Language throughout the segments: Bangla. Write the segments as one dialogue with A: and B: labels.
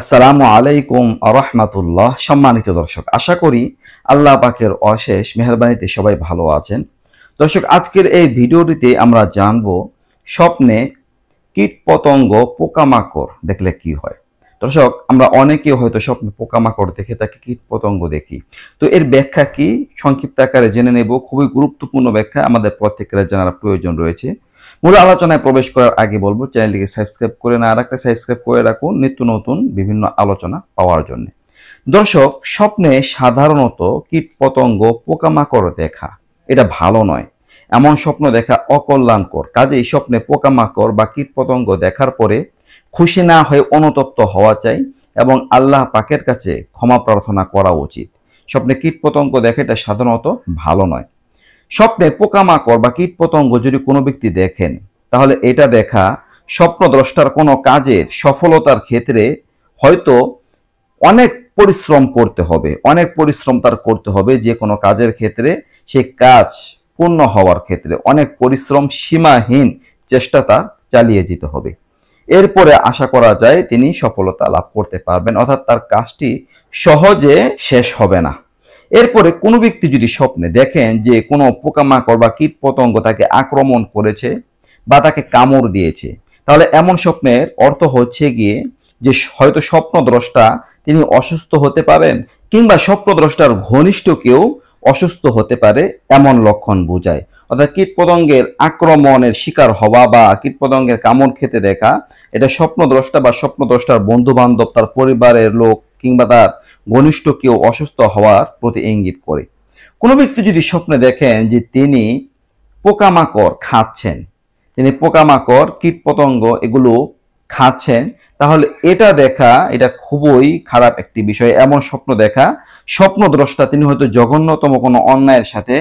A: আসসালামু আলাইকুম আরহামাতুল্লাহ সম্মানিত দর্শক আশা করি আল্লাহ পাকের অশেষ মেহরবানিতে সবাই ভালো আছেন দর্শক আজকের এই ভিডিওটিতে আমরা জানব স্বপ্নে কীট পতঙ্গ পোকামাকড় দেখলে কি হয় দর্শক আমরা অনেকে হয়তো স্বপ্নে পোকামাকড় দেখে তাকে কীট পতঙ্গ দেখি তো এর ব্যাখ্যা কি সংক্ষিপ্ত আকারে জেনে নেব খুবই গুরুত্বপূর্ণ ব্যাখ্যা আমাদের প্রত্যেকের জানার প্রয়োজন রয়েছে মূল আলোচনায় প্রবেশ করার আগে বলবো চ্যানেলটিকে সাবস্ক্রাইব করে না রাখলে সাবস্ক্রাইব করে রাখুন নিত্য নতুন বিভিন্ন আলোচনা পাওয়ার জন্য দর্শক স্বপ্নে সাধারণত কীট পতঙ্গ পোকামাকড় দেখা এটা ভালো নয় এমন স্বপ্ন দেখা অকল্যাণকর কাজেই স্বপ্নে পোকামাকড় বা কীট পতঙ্গ দেখার পরে খুশি না হয়ে অনুতপ্ত হওয়া চাই এবং আল্লাহ পাকের কাছে ক্ষমা প্রার্থনা করা উচিত স্বপ্নে কীট পতঙ্গ দেখা এটা সাধারণত ভালো নয় স্বপ্নে পোকামাকড় বা কীট পতঙ্গ যদি কোনো ব্যক্তি দেখেন তাহলে এটা দেখা স্বপ্নদ্রষ্টার কোনো কাজের সফলতার ক্ষেত্রে হয়তো অনেক পরিশ্রম করতে হবে অনেক পরিশ্রম তার করতে হবে যে কোনো কাজের ক্ষেত্রে সে কাজ পূর্ণ হওয়ার ক্ষেত্রে অনেক পরিশ্রম সীমাহীন চেষ্টা তার চালিয়ে যেতে হবে এরপরে আশা করা যায় তিনি সফলতা লাভ করতে পারবেন অর্থাৎ তার কাজটি সহজে শেষ হবে না এরপরে কোনো ব্যক্তি যদি স্বপ্নে দেখেন যে কোনো পোকামাকড় বা কীট পতঙ্গ তাকে আক্রমণ করেছে বা তাকে কামড় দিয়েছে তাহলে এমন স্বপ্নের অর্থ হচ্ছে গিয়ে যে হয়তো স্বপ্নদ্রষ্টা তিনি অসুস্থ হতে পারেন কিংবা স্বপ্নদ্রষ্টার ঘনিষ্ঠ কেউ অসুস্থ হতে পারে এমন লক্ষণ বোঝায় অর্থাৎ কীটপতঙ্গের আক্রমণের শিকার হওয়া বা কীটপতঙ্গের কামড় খেতে দেখা এটা স্বপ্নদ্রষ্টা বা স্বপ্নদ্রষ্টার বন্ধু বান্ধব তার পরিবারের লোক কিংবা তার ঘনিষ্ঠ কেউ অসুস্থ হওয়ার প্রতি ইঙ্গিত করে কোনো ব্যক্তি যদি স্বপ্নে দেখেন যে তিনি পোকামাকড় খাচ্ছেন তিনি পোকামাকড় কীটপতঙ্গ এগুলো খাচ্ছেন তাহলে এটা দেখা এটা খুবই খারাপ একটি বিষয় এমন স্বপ্ন দেখা স্বপ্নদ্রষ্টা তিনি হয়তো জঘন্যতম কোনো অন্যায়ের সাথে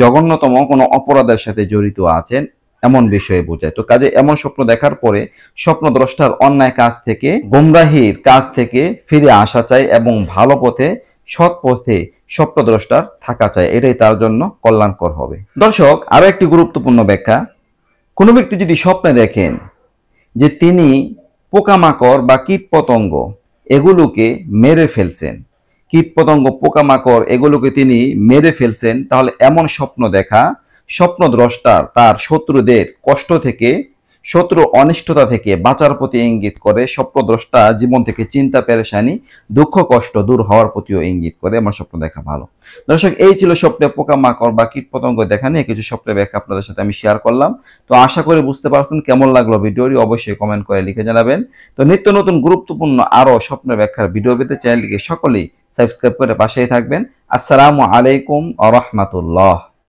A: জঘন্যতম কোনো অপরাধের সাথে জড়িত আছেন এমন বিষয়ে বোঝায় তো কাজে এমন স্বপ্ন দেখার পরে স্বপ্ন দ্রষ্টার অন্যায় কাজ থেকে গোমরাহির কাজ থেকে ফিরে আসা চাই এবং ভালো পথে সৎ পথে স্বপ্ন দ্রষ্টার থাকা চাই এটাই তার জন্য কল্যাণকর হবে দর্শক আরো একটি গুরুত্বপূর্ণ ব্যাখ্যা কোনো ব্যক্তি যদি স্বপ্নে দেখেন যে তিনি পোকামাকড় বা কীট পতঙ্গ এগুলোকে মেরে ফেলছেন কীট পতঙ্গ পোকামাকড় এগুলোকে তিনি মেরে ফেলছেন তাহলে এমন স্বপ্ন দেখা স্বপ্নদ্রষ্টার তার শত্রুদের কষ্ট থেকে শত্রু অনিষ্টতা থেকে বাঁচার প্রতি ইঙ্গিত করে স্বপ্নদ্রষ্টা জীবন থেকে চিন্তা পেরেশানি দুঃখ কষ্ট দূর হওয়ার প্রতিও ইঙ্গিত করে আমার স্বপ্ন দেখা ভালো দর্শক এই ছিল স্বপ্নে পোকামাকড় বা কীটপতঙ্গ দেখা নিয়ে কিছু স্বপ্নের ব্যাখ্যা আপনাদের সাথে আমি শেয়ার করলাম তো আশা করে বুঝতে পারছেন কেমন লাগলো ভিডিওটি অবশ্যই কমেন্ট করে লিখে জানাবেন তো নিত্য নতুন গুরুত্বপূর্ণ আরও স্বপ্নের ব্যাখ্যার ভিডিও পেতে চ্যানেলটিকে সকলেই সাবস্ক্রাইব করে পাশেই থাকবেন আসসালামু আলাইকুম আ রহমাতুল্লাহ